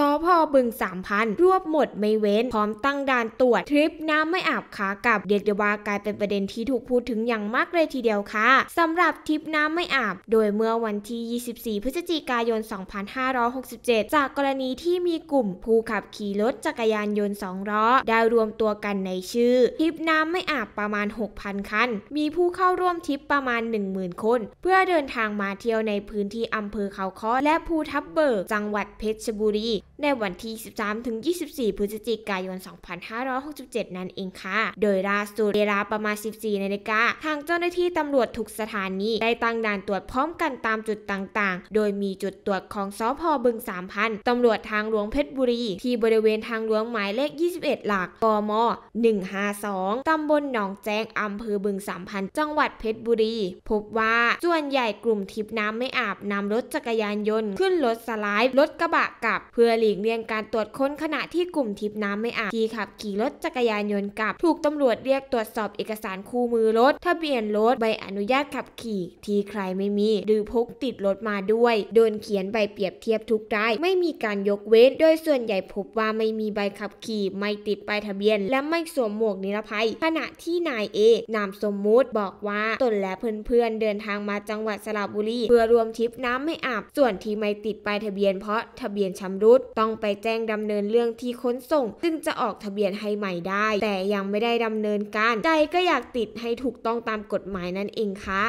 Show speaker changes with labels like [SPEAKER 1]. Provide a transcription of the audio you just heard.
[SPEAKER 1] สพบึงสามพันรวบหมดไม่เว้นพร้อมตั้งด่านตรวจ ทริปน้ำไม่อาบขากับเดียกเดว่ากลายเป็นประเด็นที่ถูกพูดถึงอย่างมากเลยทีเดียวค่ะสำหรับทริปน้ำไม่อาบ โดยเมื่อวันที่ 24 พฤศจิกายน 2567 จากกรณีที่มีกลุ่มผู้ขับขี่รถจักรยานยนต์สองล้อได้รวมตัวกันในชื่อ ทริปน้ำไม่อาบประมาณ 6,000 คันมีผู้เข้าร่วมทริปประมาณ 10,000คนเพื่อเดินทางมาเที่ยวในพื้นที่อำเภอเขาค้อและภูทับเบิกจังหวัดเพชรบุรีในวันที่13-24 พฤศจิกายน 2567 นั่นเองค่ะ โดยล่าสุดเวลาประมาณ 14นาฬิกาทางเจ้าหน้าที่ตำรวจทุกสถานีได้ตั้งด่านตรวจพร้อมกันตามจุดต่าง ๆ โดยมีจุดตรวจของสพบึง 3,000 ตำรวจทางหลวงเพชรบุรี ที่บริเวณทางหลวงหมายเลข 21 หลัก กม 152 ตำบลหนองแจ้ง อำเภอบึง3,000จังหวัดเพชรบุรี พบว่าส่วนใหญ่กลุ่มทิพน้ำไม่อาบนำรถจักรยานยนต์ขึ้นรถสไลด์รถกระบะกลับเพื่อหลีกเลี่ยงการตรวจค้นขณะที่กลุ่มทิพน้ำไม่อาบ ที่ขับขี่รถจักรยานยนต์กลับ ถูกตำรวจเรียกตรวจสอบเอกสารคู่มือรถ ทะเบียนรถใบอนุญาตขับขี่ที่ใครไม่มี หรือพกติดรถมาด้วย โดนเขียนใบเปรียบเทียบทุกรายไม่มีการยกเว้น โดยส่วนใหญ่พบว่าไม่มีใบขับขี่ ไม่ติดใบทะเบียน และไม่สวมหมวกนิรภัย ขณะที่นายเอนามสมมุติบอกว่า ตนและเพื่อนๆเดินทางมาจังหวัดสระบุรีเพื่อรวมทิพน้ำไม่อาบ ส่วนที่ไม่ติดใบทะเบียนเพราะทะเบียนชำรุด์ต้องไปแจ้งดำเนินเรื่องที่ขนส่ง ซึ่งจะออกทะเบียนให้ใหม่ได้ แต่ยังไม่ได้ดำเนินการใจก็อยากติดให้ถูกต้องตามกฎหมายนั่นเองค่ะ